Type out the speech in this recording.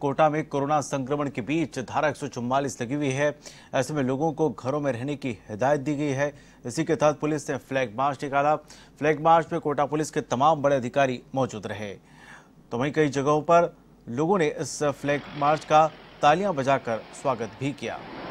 कोटा में कोरोना संक्रमण के बीच धारा एक लगी हुई है ऐसे में लोगों को घरों में रहने की हिदायत दी गई है इसी के तहत पुलिस ने फ्लैग मार्च निकाला फ्लैग मार्च में कोटा पुलिस के तमाम बड़े अधिकारी मौजूद रहे तो वहीं कई जगहों पर लोगों ने इस फ्लैग मार्च का तालियां बजाकर स्वागत भी किया